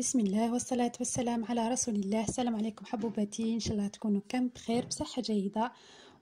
بسم الله والصلاة والسلام على رسول الله السلام عليكم حبوباتي إن شاء الله تكونوا كم بخير بصحة جيدة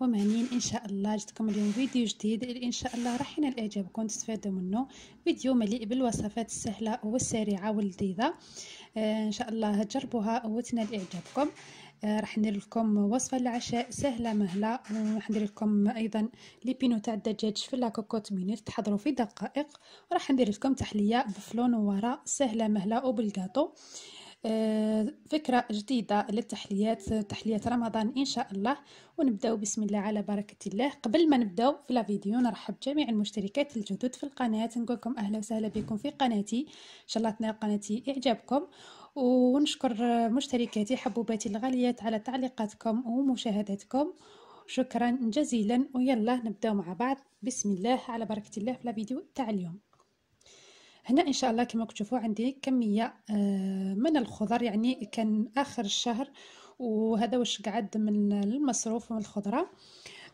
ومهنيين إن شاء الله جدكم اليوم فيديو جديد اللي إن شاء الله راح ينال إعجابكم تستفادوا منه فيديو مليء بالوصفات السهلة والسريعة واللذيذة آه إن شاء الله تجربوها وتنال إعجابكم آه، راح ندير لكم وصفه العشاء سهله مهله وراح ندير لكم ايضا لي بينو تاع الدجاج في لاكوكوت مينيت تحضروا في دقائق وراح ندير لكم تحليه بفلون وورا سهله مهله وبالكاطو آه، فكرة جديدة للتحليات تحليات رمضان إن شاء الله ونبداو بسم الله على بركة الله قبل ما نبداو في الفيديو نرحب جميع المشتركات الجدد في القناة نقول لكم أهلا وسهلا بكم في قناتي إن شاء الله تنال قناتي إعجابكم ونشكر مشتركاتي حبوباتي الغاليات على تعليقاتكم ومشاهداتكم شكرا جزيلا ويلا نبداو مع بعض بسم الله على بركة الله في الفيديو تاع اليوم هنا ان شاء الله كما تشوفوا عندي كميه آه، من الخضر يعني كان اخر الشهر وهذا واش قعد من المصروف من الخضره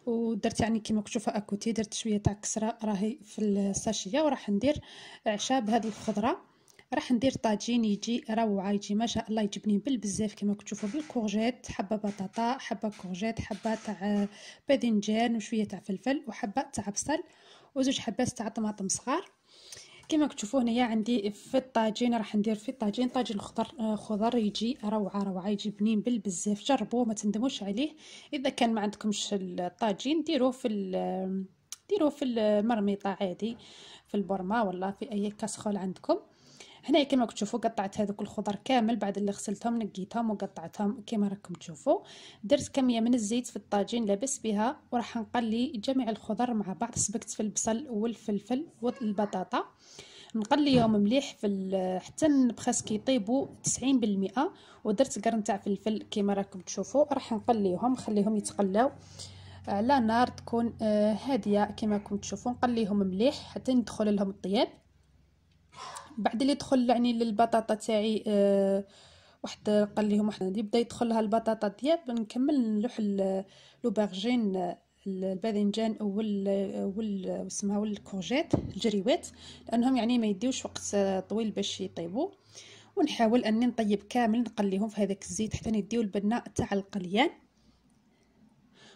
ودرت يعني كما تشوفوا اكوتي درت شويه تاع كسره راهي في الساشيه وراح ندير اعشاب هذه الخضره راح ندير طاجين يجي روعه يجي ما شاء الله يجبني بالبزاف كما كتشوفوا بالكورجيت حبه بطاطا حبه كورجيت حبه تاع آه، باذنجان وشويه تاع فلفل وحبه تاع بصل وزوج حبات تاع طماطم صغار كما كتشوفوا هنايا عندي في الطاجين راح ندير في الطاجين طاجين خضر آه، خضر يجي روعه روعه يجي بنين بالبزاف جربوه ما تندموش عليه اذا كان ما عندكمش الطاجين ديروه في ديروه في المرميطه عادي في البرمه ولا في اي كاسخول عندكم هنا كما تشوفوا قطعت هذوك الخضر كامل بعد اللي غسلتهم نقيتهم وقطعتهم كما راكم تشوفوا درت كميه من الزيت في الطاجين لابس بها وراح نقلي جميع الخضر مع بعض سبكت في البصل والفلفل والبطاطا نقليهم مليح في حتى بخاس كيطيبوا 90% ودرت قرن نتاع فلفل كما راكم تشوفوا راح نقليهم نخليهم يتقلاو على آه، نار تكون آه، هاديه كما راكم تشوفوا نقليهم مليح حتى يدخل لهم الطياب بعد اللي دخل يعني للبطاطا تاعي أه واحد قال لهم واحد اللي بدا يدخل لها البطاطا دياب نكمل نلوح لوبارجين الباذنجان وال وال اسمها والكورجيت الجريوات لانهم يعني ما يديوش وقت آه، طويل باش يطيبوا ونحاول اني نطيب كامل نقليهم في هذاك الزيت حتى يديو البنه تاع القليان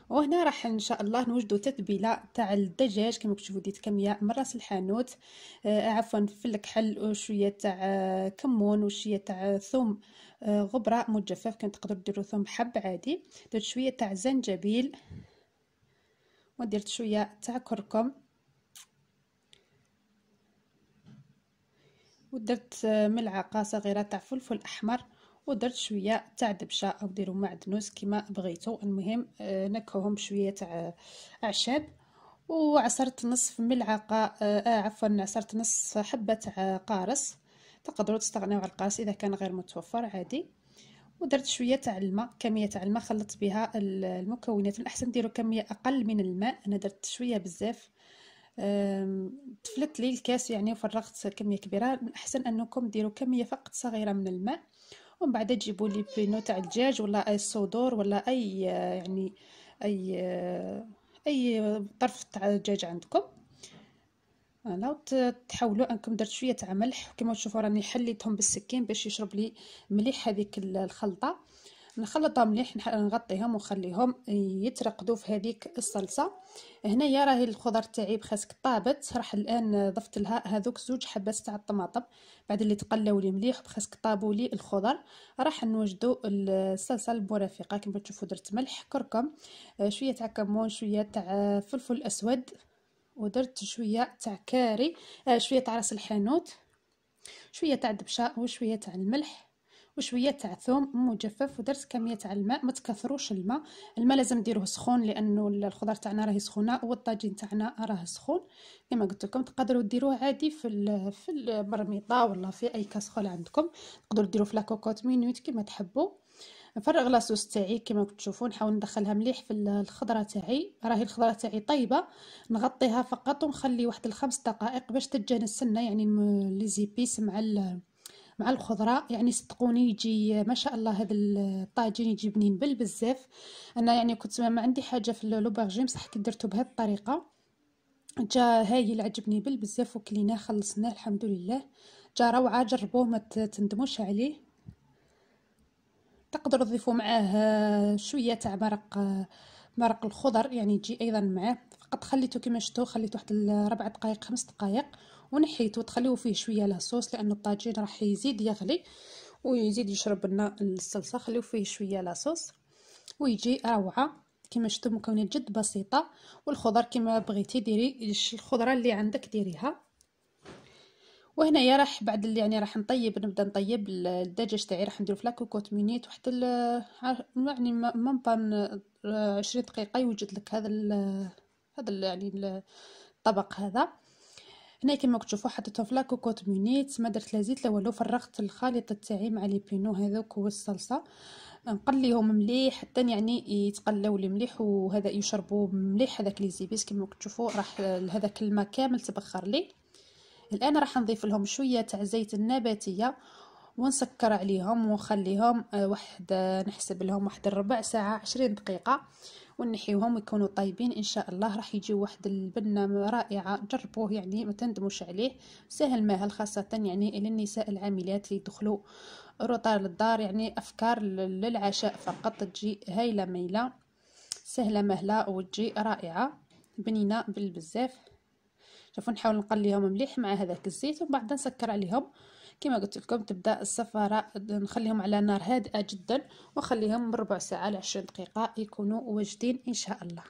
وهنا راح ان شاء الله نوجدوا تتبيله تاع الدجاج كما كتشوفوا ديت كميه من راس الحانوت آه عفوا في الكحل وشويه تاع آه، كمون وشويه تاع ثوم آه غبره مجفف كنت تقدروا ديروا ثوم حب عادي درت شويه تاع زنجبيل ودرت شويه تاع كركم ودرت آه، ملعقه صغيره تاع فلفل احمر ودرت شويه تاع دبشه او ديروا معدنوس كما بغيتو المهم آه، نكهوهم بشويه تاع اعشاب وعصرت نصف ملعقه آه, آه، عفوا عصرت نص حبه تاع قارص تقدروا تستغنيو على القارص اذا كان غير متوفر عادي ودرت شويه تاع الماء كميه تاع الماء خلطت بها المكونات من الاحسن ديروا كميه اقل من الماء انا درت شويه بزاف تفلت لي الكاس يعني وفرغت كميه كبيره من الاحسن انكم ديروا كميه فقط صغيره من الماء ومن بعد تجيبوا لي بينو تاع الدجاج ولا اي صدور ولا اي يعني اي اي طرف تاع الدجاج عندكم انا تحاولوا انكم درت شويه تاع ملح كما تشوفوا راني حليتهم بالسكين باش يشرب لي مليح هذيك الخلطه نخلطها مليح نغطيهم ونخليهم يترقدوا في هذيك الصلصه هنايا راهي الخضر تاعي بخاسك طابت راح الان ضفت لها هذوك زوج حبات تاع الطماطم بعد اللي تقلاو لي مليح بخاسك طابوا لي الخضر راح نوجدوا الصلصه المرافقه كما تشوفوا درت ملح كركم شويه تاع كمون شويه تاع فلفل اسود ودرت شويه تاع كاري شويه تاع راس الحانوت شويه تاع الدبشه وشويه تاع الملح وشويه تاع ثوم مجفف ودرت كميه تاع الماء ما تكثروش الماء الماء لازم ديروه سخون لانه الخضر تاعنا راهي سخونه والطاجين تاعنا راه سخون كما قلت لكم تقدروا ديروه عادي في في البرميطه ولا في اي كاسخول عندكم تقدروا ديروه في لاكوكوت مينوت كما تحبوا نفرغ لاصوص تاعي كما تشوفوا نحاول ندخلها مليح في الخضره تاعي راهي الخضره تاعي طيبه نغطيها فقط ونخلي واحد الخمس دقائق باش تتجانس السنه يعني لي زيبيس مع مع الخضره يعني صدقوني يجي ما شاء الله هذا الطاجين يجي بنين بل بزاف انا يعني كنت ما عندي حاجه في لوبارجي بصح كي درته بهذه الطريقه جا هايل عجبني بل بزاف وكليناه خلصناه الحمد لله جا روعه جربوه ما تندموش عليه تقدروا تضيفوا معاه آه، شويه تاع مرق آه، مرق الخضر يعني يجي ايضا معاه فقط خليته كما شفتوا خليته واحد ربع دقائق خمس دقائق ونحيتو تخليو فيه شويه لاصوص لان الطاجين راح يزيد يغلي ويزيد يشرب لنا الصلصه خليو فيه شويه لاصوص ويجي روعه كما شفتوا مكونات جد بسيطه والخضر كما بغيتي ديري الخضره اللي عندك ديريها وهنايا راح بعد اللي يعني راح نطيب نبدا نطيب الدجاج تاعي راح نديرو في لاكوكوت مينيت وحتى يعني مام بان 20 دقيقه يوجد لك هذا هذا يعني الطبق هذا هنا كما تشوفوا حطيتها في لاكو مينيت ما درت لا زيت لا والو فرغت الخليط تاعي مع لي بينو هذوك والصلصه نقليهم مليح حتى يعني يتقلاو لي مليح وهذا يشربوا مليح هذاك لي زيبيس كما تشوفوا راح هذاك الماء كامل تبخر لي الان راح نضيف لهم شويه تاع زيت النباتيه ونسكر عليهم ونخليهم آه، واحد آه، نحسب لهم واحد ربع ساعه عشرين دقيقه ونحيوهم ويكونوا طيبين ان شاء الله راح يجي واحد البنه رائعه جربوه يعني ما تندموش عليه سهل ماهل خاصه يعني للنساء العاملات اللي يدخلوا روطار للدار يعني افكار للعشاء فقط تجي هايله ميله سهله مهله وتجي رائعه بنينه بالبزاف شوفوا نحاول نقليهم مليح مع هذاك الزيت ومن نسكر عليهم كما قلت لكم تبدا السفره نخليهم على نار هادئه جدا وخليهم ربع ساعه ل 20 دقيقه يكونوا واجدين ان شاء الله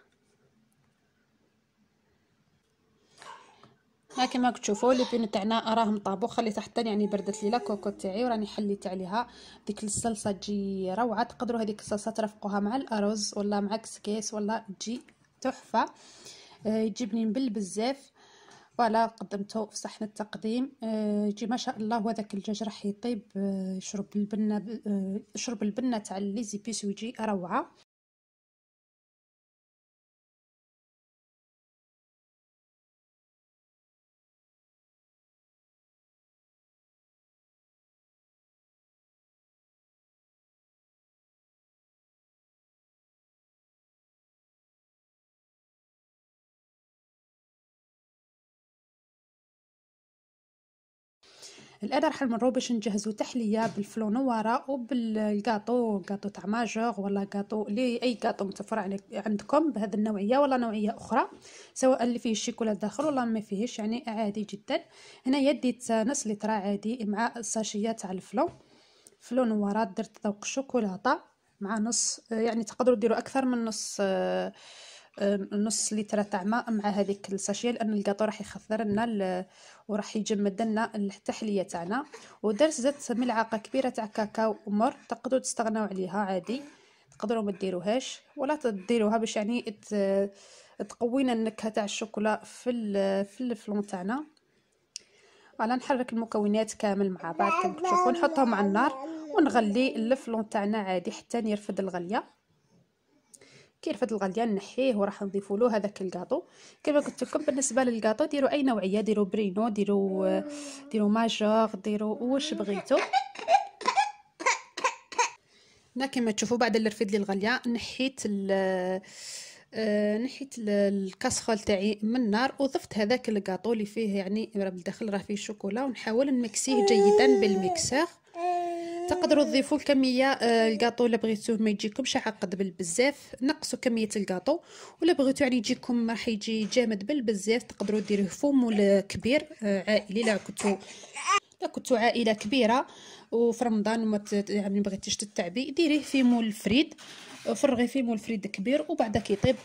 ها كما كتشوفوا لي بين تاعنا راهم طابو خليتها حتى يعني بردت لي لا كوكو تاعي وراني حليت عليها ديك الصلصه تجي روعه تقدروا هذيك الصلصه ترفقوها مع الارز ولا مع كسكيس ولا تجي تحفه آه، يجيبني مبل بزاف فوالا قدمته في صحن التقديم آه، يجي ما شاء الله وذاك الدجاج راح يطيب آه، يشرب البنه آه، يشرب البنه تاع لي زيبيس ويجي روعه الان راح نمرو باش نجهزو تحليه بالفلونوره وبالكاطو كاطو تاع ماجور ولا كاطو لي اي كاطو متفرع عندكم بهذا النوعيه ولا نوعيه اخرى سواء اللي فيه الشيكولا داخل ولا ما فيهش يعني عادي جدا هنا يديت نص لتر عادي مع الساشيه تاع الفلو فلو نوارا درت ذوق الشوكولاته مع نص يعني تقدروا ديروا اكثر من نص آه، نص لتر تاع ماء مع هذيك الساشيه لان الكاطو راح يخثر لنا وراح يجمد لنا التحليه تاعنا ودرت زدت ملعقه كبيره تاع كاكاو مر تقدروا تستغناو عليها عادي تقدروا ما ديروهاش ولا تديروها باش يعني تقوينا النكهه تاع الشوكولا في ال في الفلون تاعنا على نحرك المكونات كامل مع بعض كما تشوفوا نحطهم على النار ونغلي الفلون تاعنا عادي حتى يرفد الغليه كي رفد الغليان نحيه وراح نضيفوا له هذاك الكاطو كما قلت لكم بالنسبه للكاطو ديروا اي نوعيه ديروا برينو ديروا ديروا ماجور ديروا واش بغيتو هنا كما تشوفوا بعد اللي رفد لي الغاليه نحيت ال آه، نحيت الكاسرول تاعي من النار وضفت هذاك الكاطو اللي فيه يعني بالداخل راه فيه الشوكولا ونحاول نمكسيه جيدا بالميكسر تقدروا تضيفوا الكميه آه، الكاطو الا بغيتوه ما يجيكمش عقد بالبزاف نقصوا كميه الكاطو ولا بغيتو يعني يجيكم راح يجي جامد بالبزاف تقدروا ديروه فوم ولا كبير آه، عائلي لا كنتو لا كنتو عائله كبيره وفي رمضان ما يعني بغيتيش تتعبي ديريه في مول الفريد فرغي فيه مولفريد كبير وبعد كيطيب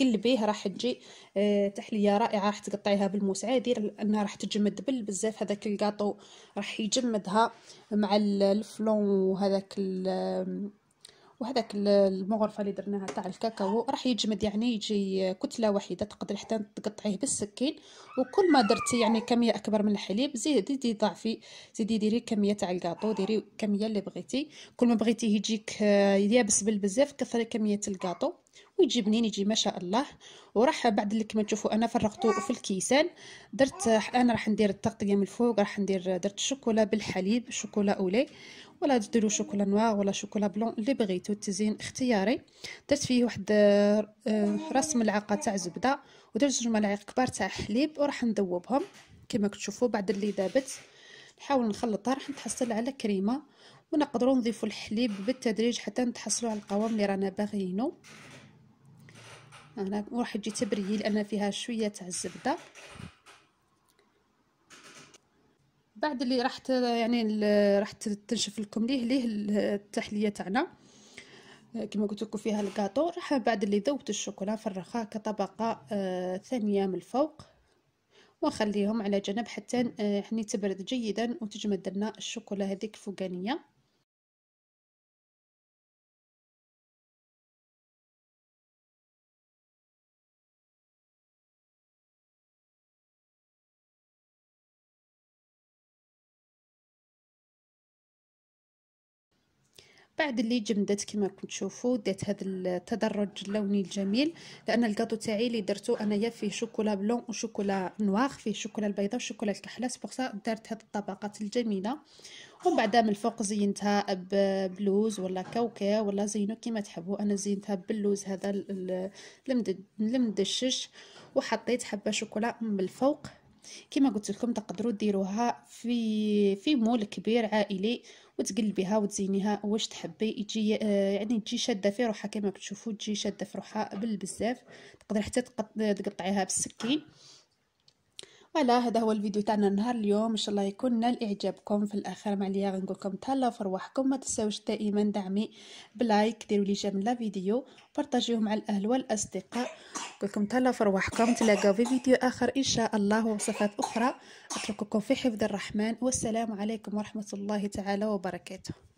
قلبيه راح تجي آه، تحليه رائعه راح تقطعيها بالموس عادي لانها راح تجمد بل بزاف هذاك الكاطو راح يجمدها مع الفلون وهذاك وهذاك المغرفه اللي درناها تاع الكاكاو راح يجمد يعني يجي كتله واحده تقدري حتى تقطعيه بالسكين وكل ما درتي يعني كميه اكبر من الحليب زيدي زيدي ضعفي زيدي ديري كميه تاع الكاطو ديري كميه اللي بغيتي كل ما بغيتيه يجيك آه، يابس بالبزاف كثري كميه الكاطو ويجي بنين يجي ما شاء الله وراح بعد اللي كما تشوفوا انا فرغته في الكيسان درت انا راح ندير التغطيه من الفوق راح ندير درت الشوكولا بالحليب شوكولا اولي ولا تديروا شوكولا نوار ولا شوكولا بلون اللي بغيتو التزيين اختياري درت فيه واحد آه، راس ملعقه تاع زبده ودرت جوج ملاعق كبار تاع حليب وراح نذوبهم كما تشوفوا بعد اللي ذابت نحاول نخلطها راح نتحصل على كريمه ونقدروا نضيفوا الحليب بالتدريج حتى نتحصلوا على القوام اللي رانا باغيينه انا وراح تجي تبريه لان فيها شويه تاع الزبده بعد اللي راح يعني راح تنشف لكم ليه ليه التحليه تاعنا كما قلت لكم فيها الكاطو راح بعد اللي ذوبت الشوكولا فرخها كطبقه آه، ثانيه من الفوق ونخليهم على جنب حتى آه، يعني تبرد جيدا وتجمد لنا الشوكولا هذيك الفوقانيه بعد اللي جمدت كما كنت تشوفوا ديت هذا التدرج اللوني الجميل لان الكادو تاعي اللي درتو انايا فيه شوكولا بلون وشوكولا نواغ فيه شوكولا البيضاء وشوكولا الكحله سبوغ درت هاد الطبقات الجميله ومن بعد من الفوق زينتها ببلوز ولا كاوكا ولا زينو كيما تحبوا انا زينتها باللوز هذا المدشش وحطيت حبه شوكولا من الفوق كما قلت لكم تقدروا ديروها في في مول كبير عائلي وتقلبيها وتزينيها واش تحبي يجي آه، يعني تجي شاده في روحها كما كتشوفوا تجي شاده في روحها بالبزاف تقدر حتى تقطعيها بالسكين فوالا هذا هو الفيديو تاعنا نهار اليوم ان شاء الله يكون نال اعجابكم في الاخر معليا غنقول لكم تهلاو في رواحكم ما تنساوش دائما دعمي بلايك ديروا لي جيم لا فيديو بارطاجيوه مع الاهل والاصدقاء نقول لكم تهلاو في رواحكم تلاقاو في فيديو اخر ان شاء الله ووصفات اخرى اترككم في حفظ الرحمن والسلام عليكم ورحمه الله تعالى وبركاته